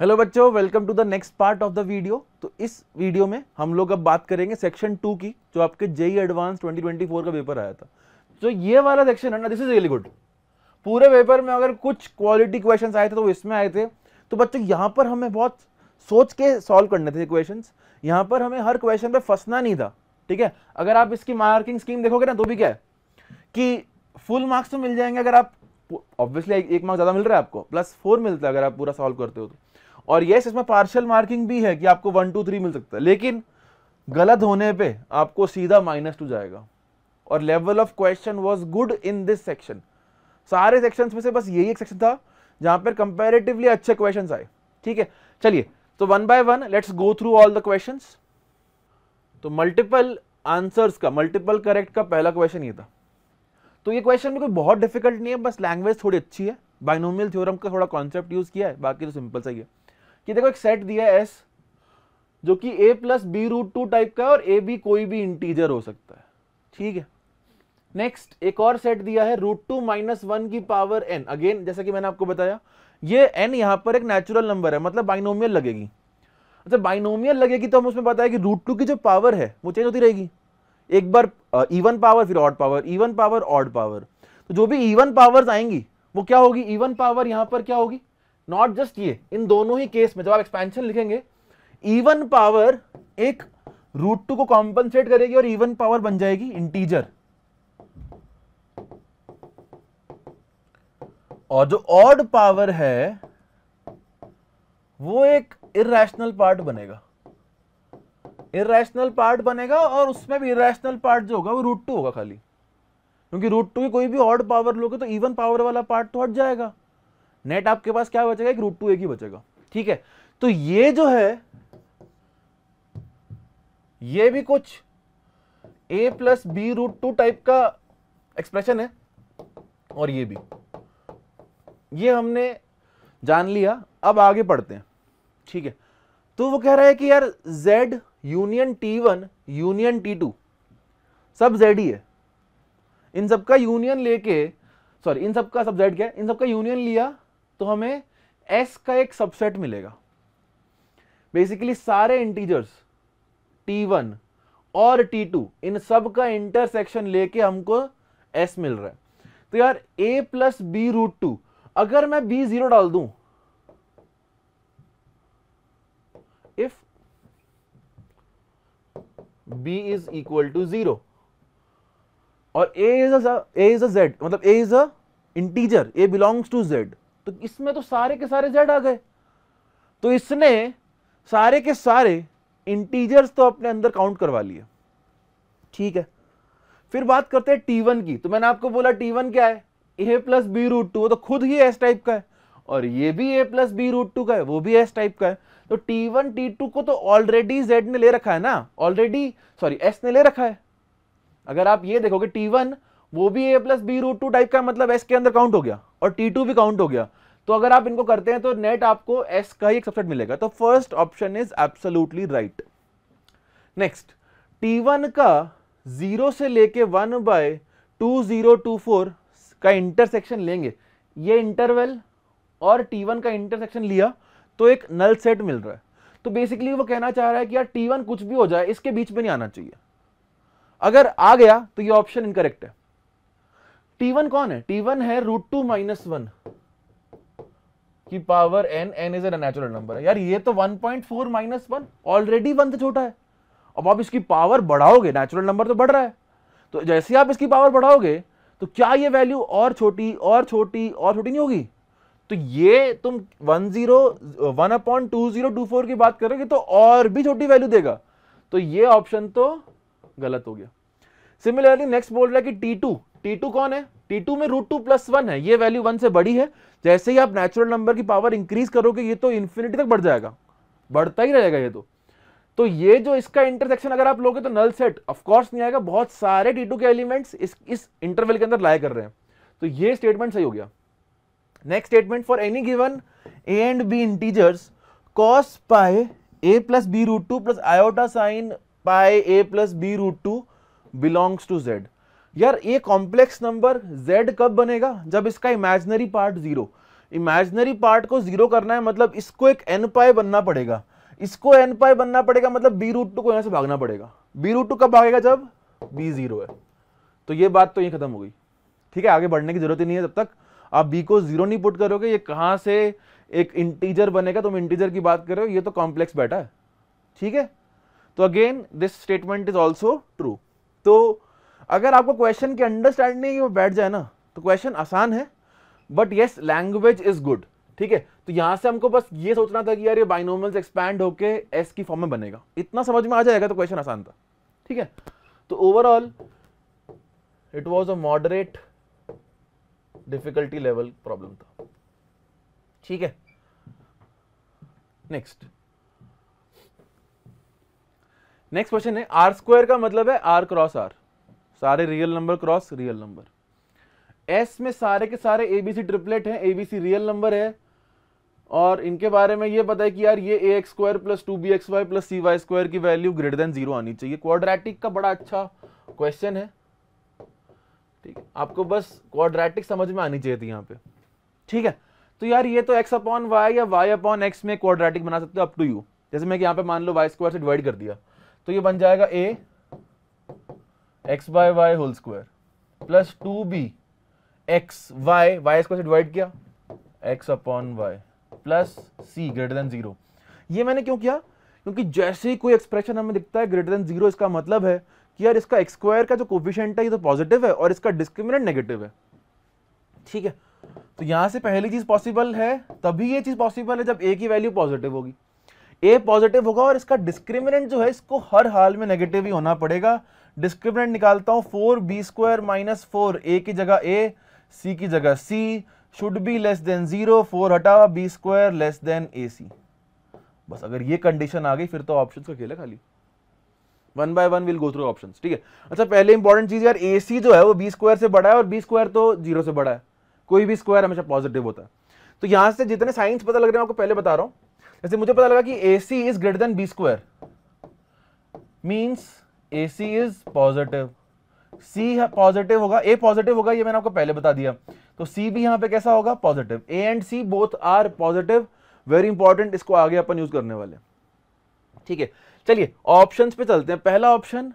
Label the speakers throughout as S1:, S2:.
S1: Hello बच्चों welcome to the next part of the video तो इस वीडियो में हम लोग अब बात करेंगे सेक्शन टू की जो आपके जेई एडवांस 2024 का पेपर आया था तो ये वाला सेक्शन है ना दिस इज रियली गुड पूरे पेपर में अगर कुछ क्वालिटी क्वेश्चन आए थे तो वो इसमें आए थे तो बच्चों यहाँ पर हमें बहुत सोच के सॉल्व करने थे क्वेश्चन यहाँ पर हमें हर क्वेश्चन पर फंसना नहीं था ठीक है अगर आप इसकी मार्किंग स्कीम देखोगे ना तो भी क्या है कि फुल मार्क्स तो मिल जाएंगे अगर आप ऑब्वियसली एक मार्क्स ज़्यादा मिल रहा है आपको प्लस फोर मिलता है अगर आप पूरा सॉल्व करते हो तो और यस इसमें पार्शियल मार्किंग भी है कि आपको वन टू थ्री मिल सकता है लेकिन गलत होने पे आपको सीधा माइनस टू जाएगा और level of question was good in this section सारे सेक्शंस में से बस यही एक सेक्शन था जहां पर कंपेरेटिवली अच्छे क्वेश्चंस आए ठीक है चलिए तो one by one let's go through all the question तो मल्टीपल आंसर्स का मल्टीपल करेक्ट का पहला क्वेश्चन ये था तो ये क्वेश्चन में कोई बहुत डिफिकल्ट नहीं है बस लैंग्वेज थोड़ी अच्छी है बाइनोमियल थ्योरम का थोड़ा कॉन्सेप्ट यूज किया है बाकी तो सिंपल सा है कि देखो एक सेट दिया है एस जो कि a plus B root two type का है और ए बी कोई भी इंटीजर हो सकता है ठीक है नेक्स्ट एक और सेट दिया है रूट टू माइनस वन की पावर एन अगेन जैसा कि मैंने आपको बताया ये एन यहां पर एक नेचुरल नंबर है मतलब बाइनोमियल लगेगी अच्छा बाइनोमियल लगेगी तो हम उसमें बताया कि रूट टू की जो पावर है वो चेंज होती रहेगी एक बार इवन पावर फिर odd power even power odd power तो जो भी इवन पावर्स आएंगी वो क्या होगी इवन पावर यहां पर क्या होगी नॉट जस्ट ये इन दोनों ही केस में जब आप एक्सपेंशन लिखेंगे इवन पावर एक रूट टू को कॉम्पनसेट करेगी और इवन पावर बन जाएगी इंटीजर और जो ऑड पावर है वो एक इेशनल पार्ट बनेगा इेशनल पार्ट बनेगा और उसमें भी इेशनल पार्ट जो होगा वो रूट टू होगा खाली क्योंकि रूट टू की कोई भी ऑड पावर लोगे तो इवन पावर वाला पार्ट तो हट जाएगा नेट आपके पास क्या बचेगा एक रूट टू एक ही बचेगा ठीक है तो ये जो है ये भी कुछ a plus B root two type का एक्सप्रेशन है और ये भी ये हमने जान लिया अब आगे पढ़ते हैं ठीक है तो वो कह रहा है कि यार z union T one union T two सब z ही है इन सबका यूनियन लेके सॉरी इन सबका सब z क्या है इन सबका यूनियन लिया तो हमें एस का एक सबसेट मिलेगा बेसिकली सारे इंटीजर्स टी वन और टी टू इन सब का इंटरसेक्शन लेके हमको एस मिल रहा है तो यार a plus B root two अगर मैं बी जीरो डाल दूं if b is equal to zero और ए इज अ जेड मतलब a is a integer a belongs to Z तो इसमें तो सारे के सारे जेड आ गए तो इसने सारे के सारे इंटीजर्स तो अपने अंदर काउंट करवा लिए ठीक है फिर बात करते हैं टी वन की तो मैंने आपको बोला टी वन क्या है ए प्लस बी रूट टू तो खुद ही एस टाइप का है और ये भी a plus B root two का है वो भी एस टाइप का है तो टी वन टी टू को तो ऑलरेडी जेड ने ले रखा है ना ऑलरेडी सॉरी एस ने ले रखा है अगर आप ये देखोगे टी वन वो भी a plus B root two type का मतलब एस के अंदर काउंट हो गया और टी टू भी काउंट हो गया तो अगर आप इनको करते हैं तो नेट आपको एस का ही एक सबसेट मिलेगा तो first option is absolutely right next T one का जीरो से लेके one by two zero two four का इंटरसेक्शन लेंगे ये इंटरवल और टी वन का इंटरसेक्शन लिया तो एक नल सेट मिल रहा है तो बेसिकली वो कहना चाह रहा है कि यार टी वन कुछ भी हो जाए इसके बीच में नहीं आना चाहिए अगर आ गया तो ये ऑप्शन इनकरेक्ट है टी वन कौन है टी वन है रूट टू माइनस वन की power n n is an natural number है यार ये तो one point four minus one already one से छोटा है अब आप इसकी पावर बढ़ाओगे नेचुरल नंबर तो बढ़ रहा है तो जैसे आप इसकी पावर बढ़ाओगे तो क्या ये वैल्यू और छोटी और छोटी और छोटी नहीं होगी तो ये तुम one zero one upon two zero two four की बात करोगे तो और भी छोटी वैल्यू देगा तो ये ऑप्शन तो गलत हो गया सिमिलरली नेक्स्ट बोल रहा है कि टी टू टी टू कौन है टी टू में रूट टू प्लस वन है ये वैल्यू वन से बड़ी है जैसे ही आप नेचुरल नंबर की पावर इंक्रीज करोगे ये तो इन्फिनिटी तक बढ़ जाएगा बढ़ता ही रहेगा ये तो तो ये जो इसका इंटरसेक्शन अगर आप लोगे तो नल सेट ऑफकोर्स नहीं आएगा बहुत सारे टी टू के एलिमेंट्स इस इस इंटरवल के अंदर लाए कर रहे हैं तो ये स्टेटमेंट सही हो गया next statement for any given A and B integers cos pi A plus B root two plus iota sine pi A plus B root two belongs to Z यार ये कॉम्प्लेक्स नंबर z कब बनेगा जब इसका imaginary part zero imaginary part को zero करना है मतलब इसको एक एन पाई बनना पड़ेगा इसको एन पाई बनना पड़ेगा मतलब बी रूट टू को यहां से भागना पड़ेगा बी रूट टू कब भागेगा जब बी जीरो है तो ये बात तो ये खत्म हो गई ठीक है आगे बढ़ने की जरूरत ही नहीं है जब तक आप बी को जीरो नहीं पुट करोगे ये कहां से एक इंटीजर बनेगा तुम इंटीजर की बात कर रहे हो ये तो कॉम्प्लेक्स बैठा है ठीक है तो again this statement is also true तो अगर आपको क्वेश्चन की अंडरस्टैंडिंग बैठ जाए ना तो क्वेश्चन आसान है but yes language is good ठीक है तो यहां से हमको बस ये सोचना था कि यार ये बाइनोमल्स एक्सपैंड होके एस की फॉर्म में बनेगा इतना समझ में आ जाएगा तो क्वेश्चन आसान था ठीक है तो overall it was a moderate difficulty level problem था ठीक है नेक्स्ट नेक्स्ट क्वेश्चन है आर स्क्वायर का मतलब है आर क्रॉस आर सारे real number cross real numbers में सारे के सारे एबीसी ट्रिपलेट हैं एबीसी रियल नंबर है और इनके बारे में ये पता है कि यार ये A X square plus two B X Y plus C Y square की वैल्यू ग्रेटर देन जीरो आनी चाहिए क्वाड्रेटिक का बड़ा अच्छा क्वेश्चन है ठीक है आपको बस क्वाड्रेटिक समझ में आनी चाहिए थी यहाँ पे ठीक है तो यार ये तो एक्स अपॉन वाई या वाई अपॉन एक्स में क्वाड्रेटिक बना सकते हो अप टू यू जैसे मैं यहाँ पे मान लो वाई स्क्वायर से डिवाइड कर दिया तो ये बन जाएगा A X by Y whole square plus two B X Y Y square से डिवाइड किया X upon Y plus C greater than zero ये मैंने क्यों किया क्योंकि जैसे ही कोई एक्सप्रेशन हमें दिखता है ग्रेटर देन जीरो इसका मतलब है कि यार इसका एक्सक्वायर का जो कोफिशेंट है ये तो पॉजिटिव है और इसका डिस्क्रिमिनेंट नेगेटिव है ठीक है तो यहाँ से पहली चीज़ पॉसिबल है तभी ये चीज़ पॉसिबल है जब ए की वैल्यू पॉजिटिव होगी ए पॉजिटिव होगा और इसका डिस्क्रिमिनेंट जो है इसको हर हाल में नेगेटिव ही होना पड़ेगा डिस्क्रिमिनेंट निकालता हूं four B square minus four A की जगह ए सी की जगह C should be less than zero four हटा B square less than A C बस अगर ये कंडीशन आ गई फिर तो ऑप्शन का खेल है खाली one by one will go through option ठीक है अच्छा पहले इंपॉर्टेंट चीज यार ए सी जो है वो बी स्क्वायर से बड़ा है और बी स्क्वायर तो जीरो से बड़ा है कोई भी स्क्वायर हमेशा पॉजिटिव होता है तो यहां से जितने साइंस पता लग रहे हैं आपको पहले बता रहा हूं जैसे मुझे पता लगा कि A C is greater than B square means A C is positive C positive होगा ए पॉजिटिव होगा ये मैंने आपको पहले बता दिया तो सी भी यहां पे कैसा होगा positive A and C both are positive very important इसको आगे अपन यूज करने वाले ठीक है चलिए ऑप्शन पे चलते हैं पहला ऑप्शन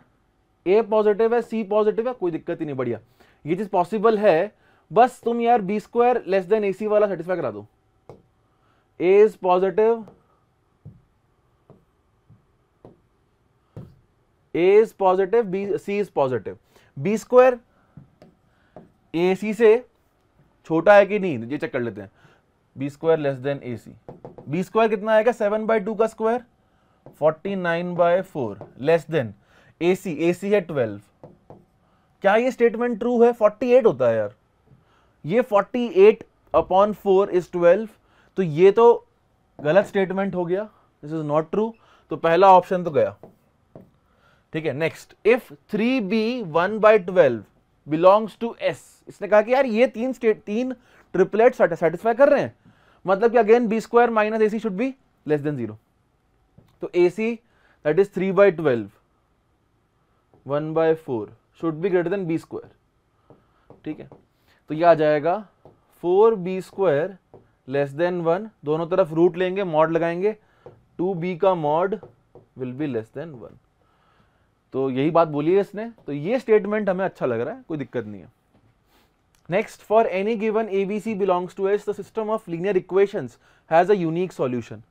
S1: ए पॉजिटिव है सी पॉजिटिव है कोई दिक्कत ही नहीं बढ़िया ये चीज पॉसिबल है बस तुम यार B square less than A C वाला सेटिस्फाई करा दो A is positive A is positive B C is positive B square A C से छोटा है कि नहीं ये चेक कर लेते हैं B square less than A C B square कितना आएगा सेवन बाई टू का square forty nine by four less than A C A C है ट्वेल्व क्या ये स्टेटमेंट ट्रू है फोर्टी एट होता है यार ये forty eight upon four is twelve तो ये तो गलत स्टेटमेंट हो गया दिस इज नॉट ट्रू तो पहला ऑप्शन तो गया ठीक है next if three B one by twelve belongs to S इसने कहा कि यार ये तीन स्टेट तीन ट्रिपलेट सेटिस्फाई कर रहे हैं मतलब कि again B square minus A C should be less than zero तो A C that is three by twelve one by four should be greater than B square ठीक है तो ये आ जाएगा four B square less than one दोनों तरफ root लेंगे मॉड लगाएंगे टू बी का mod will be less than one तो यही बात बोली है इसने तो ये स्टेटमेंट हमें अच्छा लग रहा है कोई दिक्कत नहीं है next for any given A B C belongs to S the system of linear equation has a unique solution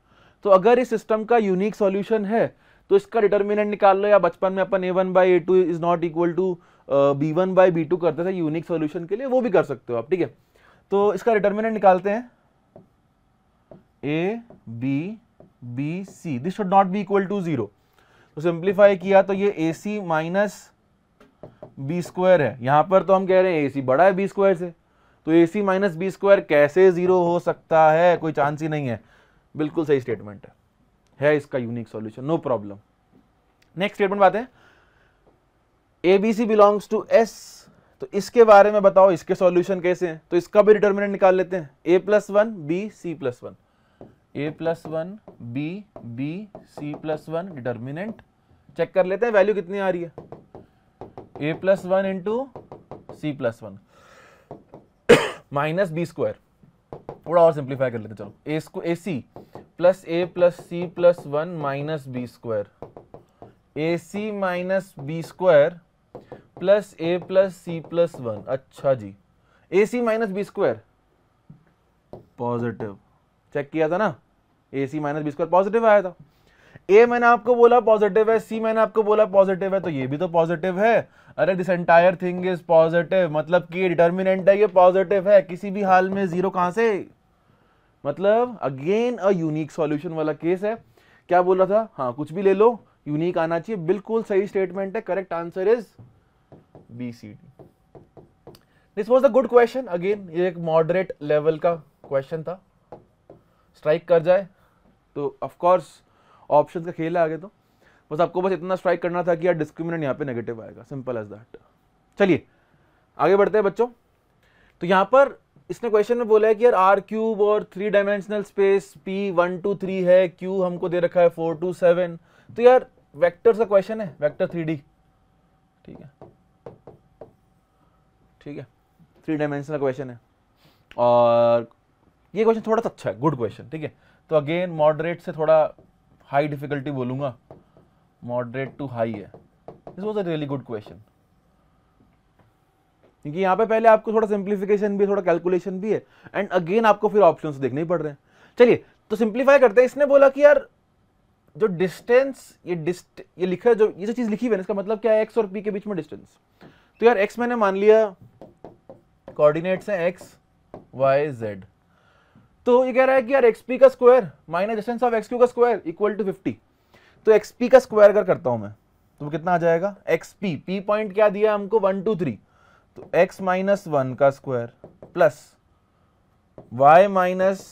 S1: तो अगर इस सिस्टम का यूनिक सॉल्यूशन है तो इसका डिटर्मिनेंट निकाल लो या बचपन में अपन A one by A two is not equal to B one by B two करते थे यूनिक सोल्यूशन के लिए वो भी कर सकते हो आप ठीक है तो इसका डिटर्मिनेंट निकालते हैं A B B C this should not be equal to zero तो सिंप्लीफाई किया तो ये A C minus B square है यहां पर तो हम कह रहे हैं ए सी बड़ा है बी स्क्वायर से तो A C minus B square कैसे ज़ीरो हो सकता है कोई चांस ही नहीं है बिल्कुल सही स्टेटमेंट है है इसका unique solution no problem next statement बात है A B C belongs to S तो इसके बारे में बताओ इसके सॉल्यूशन कैसे हैं तो इसका भी डिटर्मिनेंट निकाल लेते हैं A plus one B C plus one A plus one B B C plus one determinant check कर लेते हैं वैल्यू कितनी आ रही है ए plus one into C plus one minus B square थोड़ा और सिंप्लीफाई कर लेते चलो A square A C plus A plus C plus one minus B square A C minus B square plus A plus C plus one अच्छा जी A C minus B square positive check किया था ना A C minus B square positive आया था ए मैंने आपको बोला positive है सी मैंने आपको बोला पॉजिटिव है तो ये भी तो पॉजिटिव है अरे this entire thing is positive मतलब कि डिटर्मिनेंट है ये पॉजिटिव है किसी भी हाल में जीरो कहां से मतलब अगेन अ यूनिक सॉल्यूशन वाला केस है क्या बोल रहा था हाँ कुछ भी ले लो यूनिक आना चाहिए बिल्कुल सही स्टेटमेंट है correct answer is B C D this was a good question again ये एक मॉडरेट लेवल का क्वेश्चन था स्ट्राइक कर जाए तो ऑफकोर्स ऑप्शन का खेल है आगे तो बस आपको बस इतना स्ट्राइक करना था कि यार डिस्क्रिमिनेंट यहाँ पे नेगेटिव आएगा सिंपल एज दैट चलिए आगे बढ़ते हैं बच्चों तो यहाँ पर इसने क्वेश्चन में बोला है कि यार आर क्यूब और three dimensional space P one two three है क्यू हमको दे रखा है फोर टू सेवन तो यार वेक्टर्स का क्वेश्चन है वेक्टर थ्री डी ठीक है ठीक है थ्री डायमेंशनल क्वेश्चन है और ये क्वेश्चन थोड़ा सा अच्छा है गुड क्वेश्चन ठीक है तो अगेन मॉडरेट से थोड़ा हाई डिफिकल्टी बोलूंगा मॉडरेट टू हाई है this was a really good question क्योंकि यहाँ पे पहले आपको थोड़ा सिंप्लीफिकेशन भी थोड़ा कैलकुलेशन भी है एंड अगेन आपको फिर ऑप्शन देखने ही पड़ रहे हैं चलिए तो सिंप्लीफाई करते हैं इसने बोला कि यार जो डिस्टेंस ये डिस्ट ये लिखा जो ये जो चीज़ लिखी हुई है इसका मतलब क्या है एक्स और पी के बीच में डिस्टेंस तो यार एक्स मैंने मान लिया कोऑर्डिनेट्स हैं एक्स वाई जेड तो ये कह रहा है कि यार एक्सपी का square minus distance of xq का स्क्वायर इक्वल टू 50 तो xp का स्क्वायर अगर करता हूं मैं तो कितना आ जाएगा एक्सपी पी पॉइंट क्या दिया हमको वन टू थ्री तो एक्स माइनस वन का square plus Y minus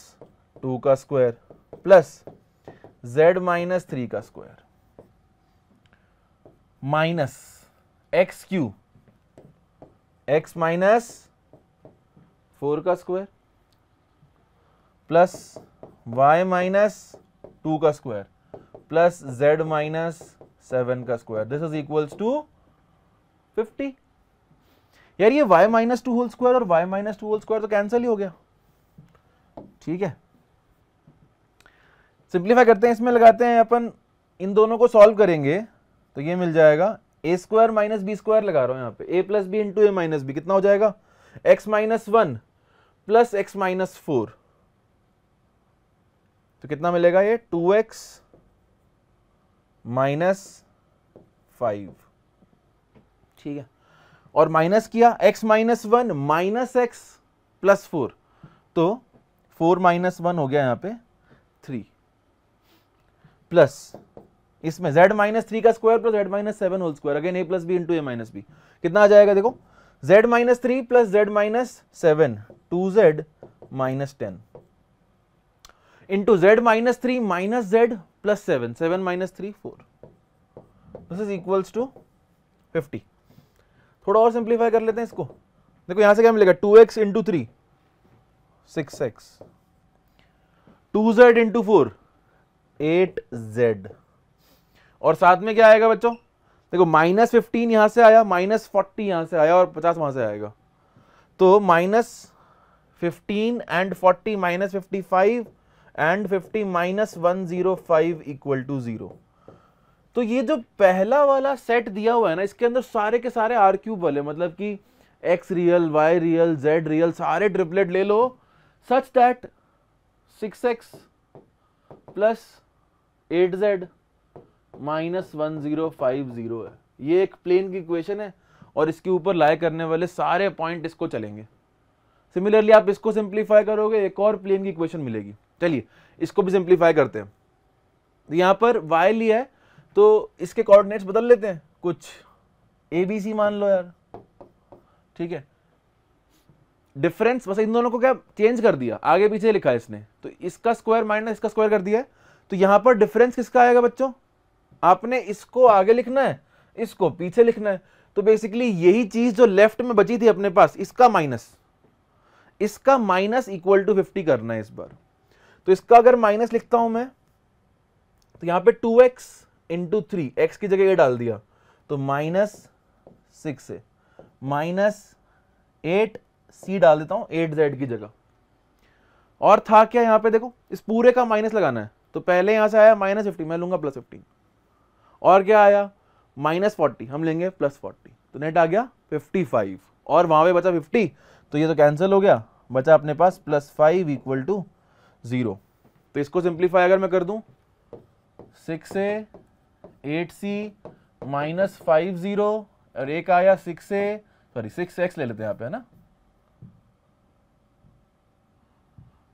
S1: two का square plus Z minus three का square minus X Q X minus four का square plus y minus two का square plus z minus seven का square this is equals to fifty यार ये y minus two whole square और y minus two whole square तो cancel ही हो गया ठीक है सिंप्लीफाई करते हैं इसमें लगाते हैं अपन इन दोनों को सॉल्व करेंगे तो ये मिल जाएगा A square minus B square लगा रहा हूं यहां पे A plus B into A minus B कितना हो जाएगा X minus one plus X minus four तो कितना मिलेगा ये टू एक्स माइनस फाइव ठीक है और माइनस किया x minus one minus X plus four तो फोर माइनस वन हो गया यहां पे थ्री प्लस इसमें z माइनस थ्री का square plus z minus seven whole square again a plus B into A minus B कितना आ जाएगा देखो z minus three plus Z minus seven two Z minus ten into Z minus three minus Z plus seven seven minus three four This is equals to 50. थोड़ा और simplify कर लेते हैं इसको देखो यहां से क्या मिलेगा two X into three six X two Z into four eight Z और साथ में क्या आएगा बच्चों देखो माइनस फिफ्टीन यहां से आया माइनस फोर्टी यहां से आया और पचास वहां से आएगा तो minus fifteen and forty minus fifty five and 50 minus one zero five equal to zero तो ये जो पहला वाला सेट दिया हुआ है ना इसके अंदर सारे के सारे आर क्यूब वाले मतलब कि X real Y real Z real सारे ट्रिपलेट ले लो such that six X plus eight Z minus one zero five zero है ये एक प्लेन की इक्वेशन है और इसके ऊपर लाए करने वाले सारे पॉइंट इसको चलेंगे सिमिलरली आप इसको सिंप्लीफाई करोगे एक और प्लेन की इक्वेशन मिलेगी चलिए इसको भी सिंप्लीफाई करते हैं तो यहां पर वाई लिया है तो इसके कोऑर्डिनेट्स बदल लेते हैं कुछ ए बी सी मान लो यार ठीक है डिफरेंस बस इन दोनों को क्या चेंज कर दिया आगे पीछे लिखा है इसने तो इसका स्क्वायर माइनस इसका स्क्वायर कर दिया है तो यहां पर डिफरेंस किसका आएगा बच्चों आपने इसको आगे लिखना है इसको पीछे लिखना है तो बेसिकली यही चीज जो लेफ्ट में बची थी अपने पास इसका माइनस इसका माइनस इक्वल टू फिफ्टी करना है इस बार तो इसका अगर माइनस लिखता हूं मैं तो यहां पे 2x x into three x की जगह ये डाल दिया तो माइनस सिक्स है माइनस एट सी डाल देता हूँ एट जेड की जगह और था क्या यहां पे देखो इस पूरे का माइनस लगाना है तो पहले यहां से आया माइनस फिफ्टी मैं लूंगा प्लस फिफ्टी और क्या आया माइनस फोर्टी हम लेंगे प्लस फोर्टी तो नेट आ गया फिफ्टी फाइव और वहां पे बचा फिफ्टी तो ये तो कैंसिल हो गया बचा अपने पास plus five equal to zero तो इसको सिंप्लीफाई अगर मैं कर दूं six A eight C minus five zero और एक आया six A sorry six X ले लेते हैं यहां पे है ना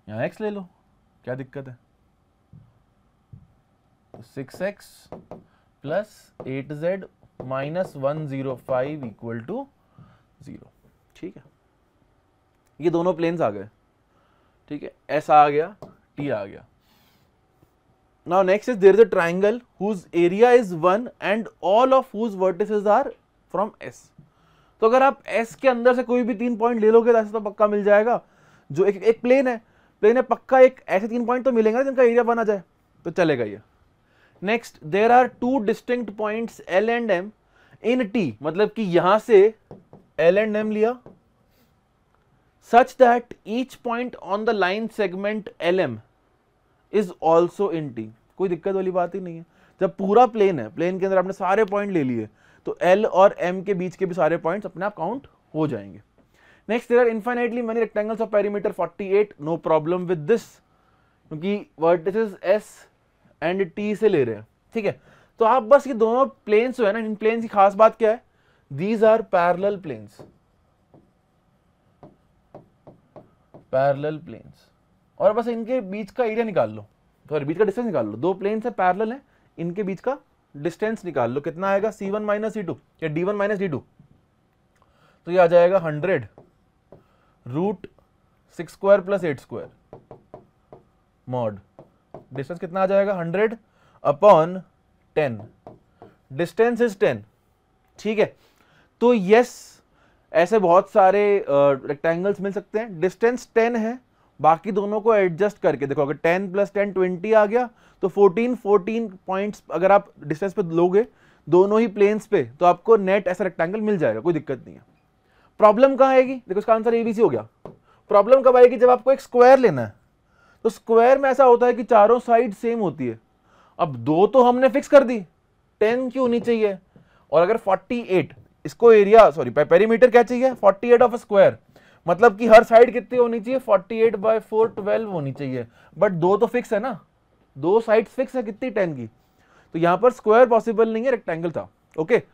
S1: यहां एक्स ले लो क्या दिक्कत है six X plus eight Z minus one zero five equal to zero ठीक है ये दोनों प्लेन्स आ गए ठीक है ऐसा आ गया टी आ गया now next is there is a triangle whose area is one and all of whose vertices are from S तो अगर आप एस के अंदर से कोई भी तीन पॉइंट ले लोगे तो ऐसे तो पक्का मिल जाएगा जो एक एक प्लेन है प्लेन है पक्का एक ऐसे तीन पॉइंट तो मिलेंगे ना जिनका एरिया बना जाए तो चलेगा ये next there are two distinct points L and M in T मतलब कि यहां से एल एंड एम लिया such that each point on the line segment LM is also in T. कोई दिक्कत वाली बात ही नहीं है जब पूरा प्लेन है प्लेन के अंदर आपने सारे पॉइंट ले लिए तो L और M के बीच के भी सारे पॉइंट्स अपने आप काउंट हो जाएंगे next there are infinitely many rectangles of perimeter 48 no problem with this क्योंकि वर्टिसेस S एंड T से ले रहे हैं ठीक है तो आप बस ये दोनों प्लेन्स जो है ना इन प्लेन्स की खास बात क्या है these are parallel planes parallel planes और बस इनके बीच का एरिया निकाल लो सॉरी बीच का डिस्टेंस निकाल लो दो प्लेन्स है पैरेलल है इनके बीच का डिस्टेंस निकाल लो कितना आएगा C one minus C two या D one minus D two तो ये आ जाएगा hundred root six square plus eight square mod distance कितना आ जाएगा hundred upon ten distance is ten ठीक है तो यस yes, ऐसे बहुत सारे रेक्टेंगल्स मिल सकते हैं डिस्टेंस टेन है बाकी दोनों को एडजस्ट करके देखो अगर टेन प्लस टेन ट्वेंटी आ गया तो फोर्टीन फोर्टीन पॉइंट्स अगर आप डिस्टेंस पे लोगे दोनों ही प्लेन्स पे तो आपको नेट ऐसा रेक्टेंगल मिल जाएगा कोई दिक्कत नहीं है प्रॉब्लम कहाँ आएगी देखो इसका आंसर एबीसी हो गया प्रॉब्लम कब आएगी जब आपको एक स्क्वायर लेना है तो स्क्वायर में ऐसा होता है कि चारों साइड सेम होती है अब दो तो हमने फिक्स कर दी टेन की होनी चाहिए और अगर फोर्टी एट इसको एरिया सॉरी पेरीमीटर क्या चाहिए 48 ऑफ स्क्वायर मतलब कि हर साइड कितनी होनी चाहिए 48 एट बाई फोर ट्वेल्व होनी चाहिए बट दो तो फिक्स है ना दो साइड फिक्स है कितनी टेन की तो यहाँ पर स्क्वायर पॉसिबल नहीं है रेक्टेंगल था ओके okay?